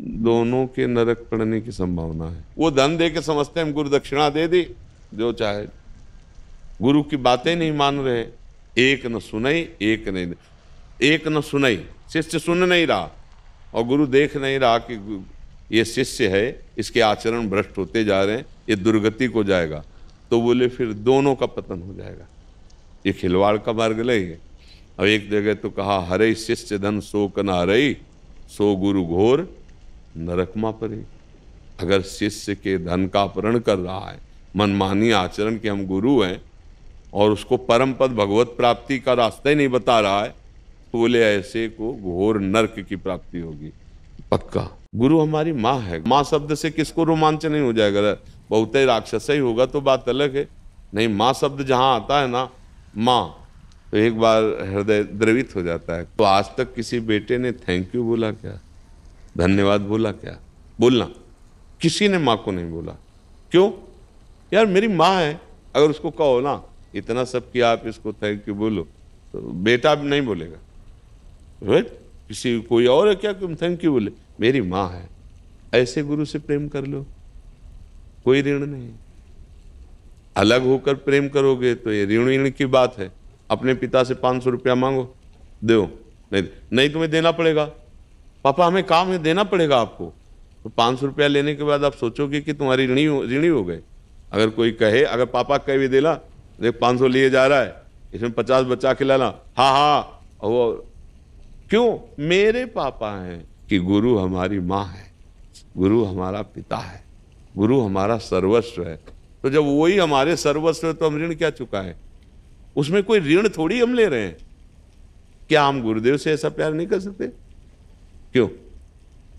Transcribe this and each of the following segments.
दोनों के नरक पड़ने की संभावना है वो धन दे के समझते हैं हम गुरु दक्षिणा दे दी जो चाहे गुरु की बातें नहीं मान रहे एक न सुनाई एक नहीं एक न सुनाई शिष्य सुन नहीं रहा और गुरु देख नहीं रहा कि ये शिष्य है इसके आचरण भ्रष्ट होते जा रहे हैं ये दुर्गति को जाएगा तो बोले फिर दोनों का पतन हो जाएगा ये खिलवाड़ का मार्ग लेंगे और एक जगह तो कहा हरे शिष्य धन सो कना हरे सो गुरु घोर नरक मा परे अगर शिष्य के धन का अपहरण कर रहा है मनमानी आचरण के हम गुरु हैं और उसको परम पद भगवत प्राप्ति का रास्ता ही नहीं बता रहा है तो बोले ऐसे को घोर नरक की प्राप्ति होगी पक्का गुरु हमारी माँ है माँ शब्द से किसको रोमांच नहीं हो जाएगा बहुत ही राक्षस ही होगा तो बात अलग है नहीं माँ शब्द जहाँ आता है ना माँ तो एक बार हृदय द्रवित हो जाता है तो आज तक किसी बेटे ने थैंक यू बोला क्या धन्यवाद बोला क्या बोलना किसी ने माँ को नहीं बोला क्यों यार मेरी माँ है अगर उसको कहो ना इतना सब किया आप इसको थैंक यू बोलो तो बेटा भी नहीं बोलेगा राइट किसी कोई और है क्या तुम थैंक यू बोले मेरी माँ है ऐसे गुरु से प्रेम कर लो कोई ऋण नहीं अलग होकर प्रेम करोगे तो ये ऋण ऋण की बात है अपने पिता से पाँच सौ रुपया मांगो दो नहीं नहीं तुम्हें देना पड़ेगा पापा हमें काम देना पड़ेगा आपको तो पाँच सौ रुपया लेने के बाद आप सोचोगे कि तुम्हारी ऋणी ऋणी हो गए अगर कोई कहे अगर पापा कह भी देना देख पाँच सौ लिए जा रहा है इसमें पचास बचा के लाना हाँ हाँ वो क्यों मेरे पापा हैं कि गुरु हमारी माँ है गुरु हमारा पिता है गुरु हमारा सर्वस्व है तो जब वही हमारे सर्वस्व है तो हम ऋण क्या चुका है उसमें कोई ऋण थोड़ी हम ले रहे हैं क्या हम गुरुदेव से ऐसा प्यार नहीं कर सकते क्यों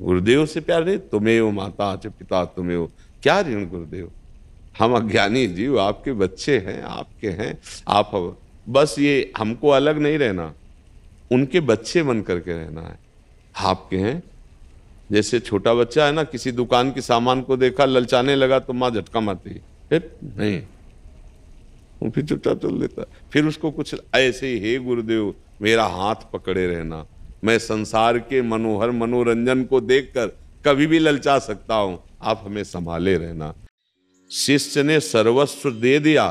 गुरुदेव से प्यार नहीं तुम्हें माता च पिता तुम्हें क्या ऋण गुरुदेव हम अज्ञानी जीव आपके बच्चे हैं आपके हैं आप बस ये हमको अलग नहीं रहना उनके बच्चे बन करके रहना है आपके हैं जैसे छोटा बच्चा है ना किसी दुकान के सामान को देखा ललचाने लगा तो माँ झटका मारती फिर नहीं वो फिर चुपचाप चल देता फिर उसको कुछ ऐसे ही हे गुरुदेव मेरा हाथ पकड़े रहना मैं संसार के मनोहर मनोरंजन को देखकर कभी भी ललचा सकता हूं आप हमें संभाले रहना शिष्य ने सर्वस्व दे दिया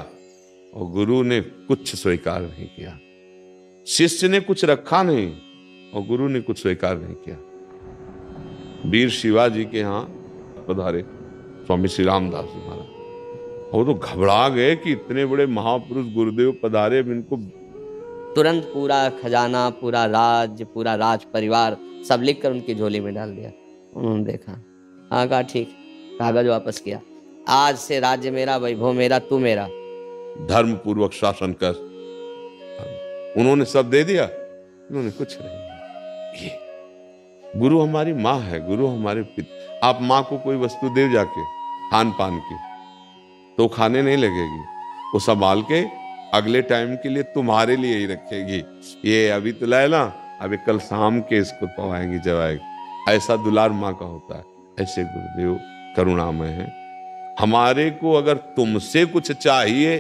और गुरु ने कुछ स्वीकार नहीं किया शिष्य ने कुछ रखा नहीं और गुरु ने कुछ स्वीकार नहीं किया वीर शिवाजी के यहां पधारे स्वामी श्री रामदास जी महाराज और वो तो घबरा गए कि इतने बड़े महापुरुष गुरुदेव पधारे इनको तुरंत पूरा खजाना पूरा राज पूरा राज परिवार सब लिख कर उनकी झोली में डाल दिया उन्होंने देखा हाँ कहा ठीक कागज वापस किया आज से राज्य मेरा वैभव मेरा तू मेरा धर्म पूर्वक शासन कर उन्होंने सब दे दिया उन्होंने कुछ नहीं ये गुरु हमारी माँ है गुरु हमारे पिता आप माँ को कोई वस्तु दे जाके खान पान की तो खाने नहीं लगेगी वो संभाल के अगले टाइम के लिए तुम्हारे लिए ही रखेगी ये अभी तो लाए ना अभी कल शाम के इसको पवाएंगी आएगी ऐसा दुलार माँ का होता है ऐसे गुरुदेव करुणामय है हमारे को अगर तुमसे कुछ चाहिए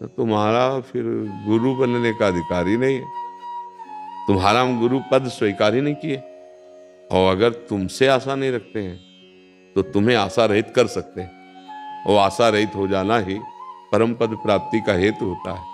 तो तुम्हारा फिर गुरु बनने का अधिकार ही नहीं है तुम्हारा हम गुरु पद स्वीकार ही नहीं किए और अगर तुमसे आशा नहीं रखते हैं तो तुम्हें आशा रहित कर सकते हैं और आशा रहित हो जाना ही परम पद प्राप्ति का हेतु होता है